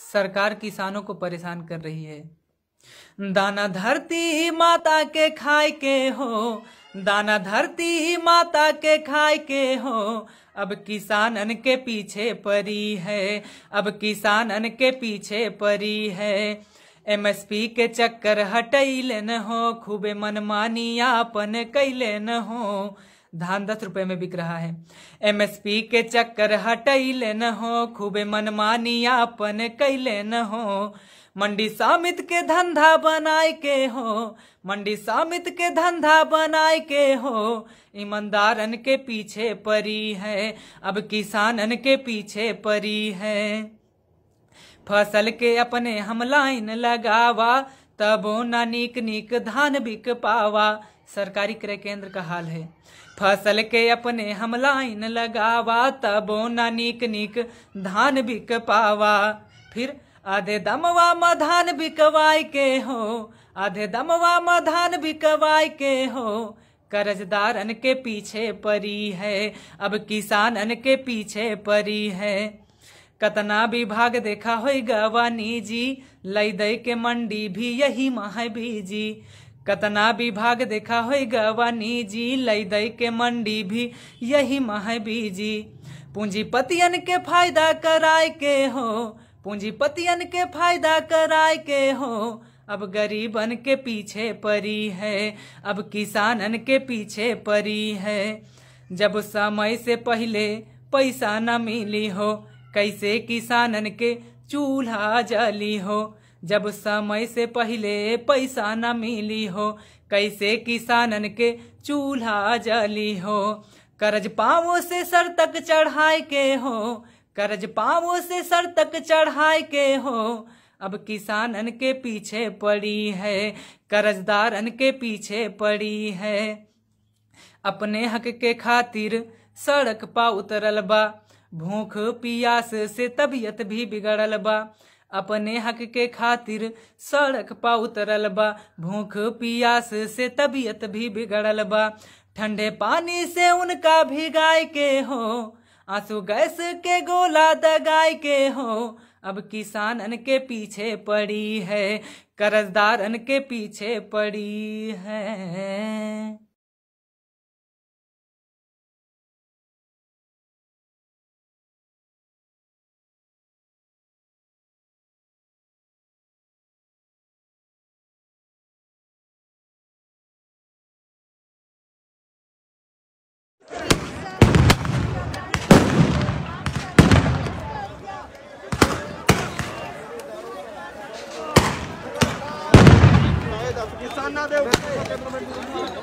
सरकार किसानों को परेशान कर रही है दाना धरती ही माता के खाए के हो दाना धरती ही माता के खाए के हो अब अन के पीछे परी है अब किसान अन के पीछे परी है एमएसपी के चक्कर हटे न हो खूबे मनमानी आपन कैले न हो धान दस रुपए में बिक रहा है एमएसपी के चक्कर हटैले न हो खूबे मनमानी अपन कैले न हो मंडी सामित के धंधा बनाए के हो मंडी सामित के धंधा बनाए के हो ईमानदारन के पीछे परी है अब किसानन के पीछे परी है फसल के अपने हम लाइन लगावा तबो ना नीक नीक धान बिक पावा सरकारी क्रय केंद्र का हाल है फसल के अपने हम लाइन लगावा तब ना नीक नीक धान बिक पावा फिर आधे दमवा म धान बिकवाय के हो आधे दमवा म धान बिकवाय के हो कर्जदार अन के पीछे परी है अब किसान अन के पीछे परी है कतना विभाग देखा होगा गवानी जी लई दई के मंडी भी यही माह बीजी कतना विभाग देखा हो गवानी जी लई दई के मंडी भी यही मह बीजी पूंजीपतियन के फायदा कराए के हो पूंजीपतियन के फायदा कराए के हो अब गरीबन के पीछे पड़ी है अब किसानन के पीछे परी है जब समय से पहले पैसा न मिली हो कैसे किसानन के चूल्हा जली हो जब समय से पहले पैसा न मिली हो कैसे किसानन के चूल्हा जली हो कर्ज पावो से सर तक चढ़ाए के हो कर्ज पावो से सर तक चढ़ाए के हो अब किसानन के पीछे पड़ी है कर्जदारन के पीछे पड़ी है अपने हक के खातिर सड़क पा उतरल बा भूख पियास से तबीयत भी बिगड़ल बा अपने हक के खातिर सड़क पा उतरल बा भूख पियास से तबीयत भी बिगड़ल बा ठंडे पानी से उनका भिगाए के हो आंसू गैस के गोला दगाए के हो अब अन के पीछे पड़ी है अन के पीछे पड़ी है किसान ना दे